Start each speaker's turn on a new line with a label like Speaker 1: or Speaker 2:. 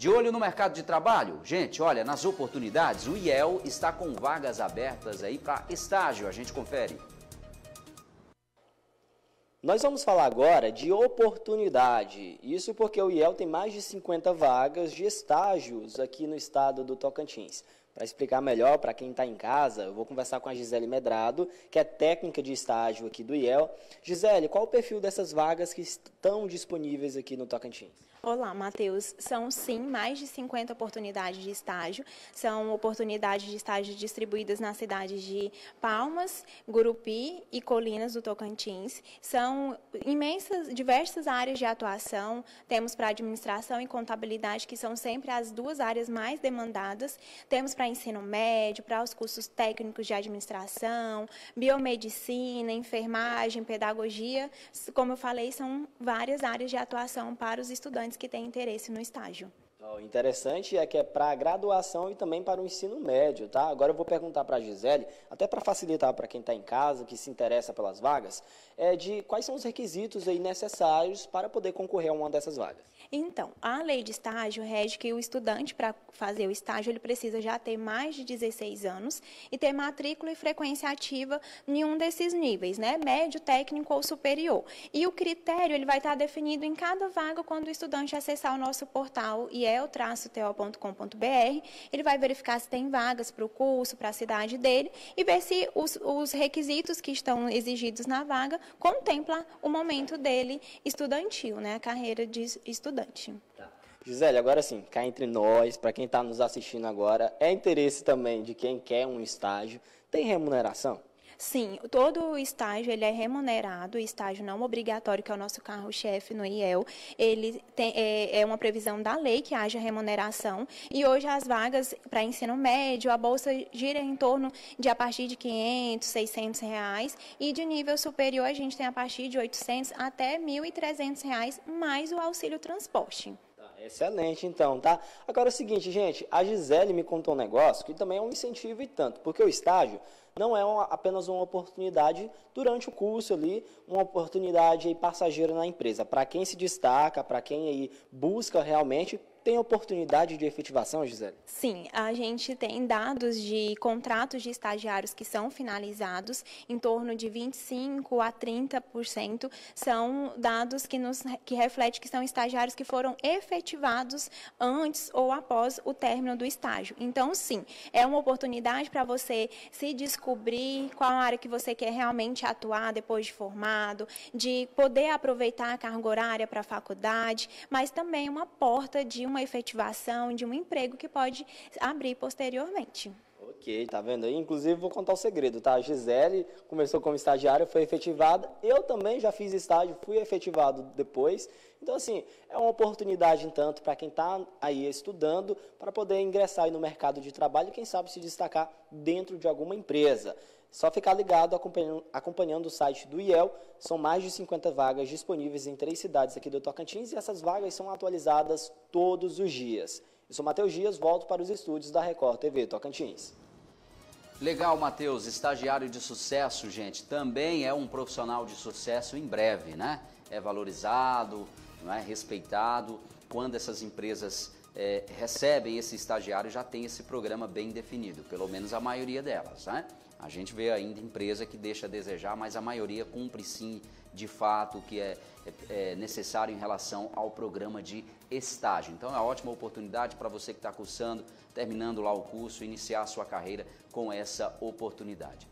Speaker 1: De olho no mercado de trabalho? Gente, olha, nas oportunidades, o IEL está com vagas abertas aí para estágio. A gente confere. Nós
Speaker 2: vamos falar agora de oportunidade. Isso porque o IEL tem mais de 50 vagas de estágios aqui no estado do Tocantins. Para explicar melhor para quem está em casa, eu vou conversar com a Gisele Medrado, que é técnica de estágio aqui do IEL. Gisele, qual o perfil dessas vagas que estão disponíveis aqui no Tocantins?
Speaker 3: Olá, Matheus. São sim mais de 50 oportunidades de estágio. São oportunidades de estágio distribuídas nas cidades de Palmas, Gurupi e Colinas do Tocantins. São imensas, diversas áreas de atuação. Temos para administração e contabilidade, que são sempre as duas áreas mais demandadas. Temos para ensino médio, para os cursos técnicos de administração, biomedicina, enfermagem, pedagogia. Como eu falei, são várias áreas de atuação para os estudantes que têm interesse no estágio.
Speaker 2: O interessante é que é para a graduação e também para o ensino médio, tá? Agora eu vou perguntar para a Gisele, até para facilitar para quem está em casa, que se interessa pelas vagas, é de quais são os requisitos aí necessários para poder concorrer a uma dessas vagas.
Speaker 3: Então, a lei de estágio rege que o estudante, para fazer o estágio, ele precisa já ter mais de 16 anos e ter matrícula e frequência ativa em um desses níveis, né? Médio, técnico ou superior. E o critério, ele vai estar tá definido em cada vaga quando o estudante acessar o nosso portal e traço tocombr Ele vai verificar se tem vagas para o curso, para a cidade dele e ver se os, os requisitos que estão exigidos na vaga contempla o momento dele estudantil, né, a carreira de estudante. Tá.
Speaker 2: Gisele, agora sim, cá entre nós, para quem está nos assistindo agora, é interesse também de quem quer um estágio, tem remuneração?
Speaker 3: Sim, todo estágio ele é remunerado, estágio não obrigatório, que é o nosso carro-chefe no IEL, ele tem, é, é, uma previsão da lei que haja remuneração, e hoje as vagas para ensino médio, a bolsa gira em torno de a partir de 500, 600 reais, e de nível superior a gente tem a partir de 800 até 1.300 reais, mais o auxílio transporte.
Speaker 2: Excelente, então, tá? Agora é o seguinte, gente, a Gisele me contou um negócio que também é um incentivo e tanto, porque o estágio não é uma, apenas uma oportunidade durante o curso ali, uma oportunidade aí, passageira na empresa. Para quem se destaca, para quem aí busca realmente tem oportunidade de efetivação, Gisele?
Speaker 3: Sim, a gente tem dados de contratos de estagiários que são finalizados, em torno de 25 a 30% são dados que nos que reflete que são estagiários que foram efetivados antes ou após o término do estágio. Então, sim, é uma oportunidade para você se descobrir qual área que você quer realmente atuar depois de formado, de poder aproveitar a carga horária para a faculdade, mas também uma porta de uma efetivação de um emprego que pode abrir posteriormente
Speaker 2: quê, tá vendo aí? Inclusive, vou contar o um segredo, tá? A Gisele começou como estagiária, foi efetivada. Eu também já fiz estágio, fui efetivado depois. Então, assim, é uma oportunidade, tanto para quem está aí estudando, para poder ingressar aí no mercado de trabalho e, quem sabe, se destacar dentro de alguma empresa. Só ficar ligado acompanhando, acompanhando, o site do IEL. São mais de 50 vagas disponíveis em três cidades aqui do Tocantins e essas vagas são atualizadas todos os dias. Eu sou Matheus Dias, volto para os estúdios da Record TV Tocantins.
Speaker 1: Legal, Matheus, estagiário de sucesso, gente, também é um profissional de sucesso em breve, né? É valorizado, não é respeitado. Quando essas empresas é, recebem esse estagiário, já tem esse programa bem definido, pelo menos a maioria delas, né? A gente vê ainda empresa que deixa a desejar, mas a maioria cumpre sim, de fato, o que é, é, é, necessário em relação ao programa de estágio. Então é uma ótima oportunidade para você que está cursando, terminando lá o curso, iniciar a sua carreira com essa oportunidade.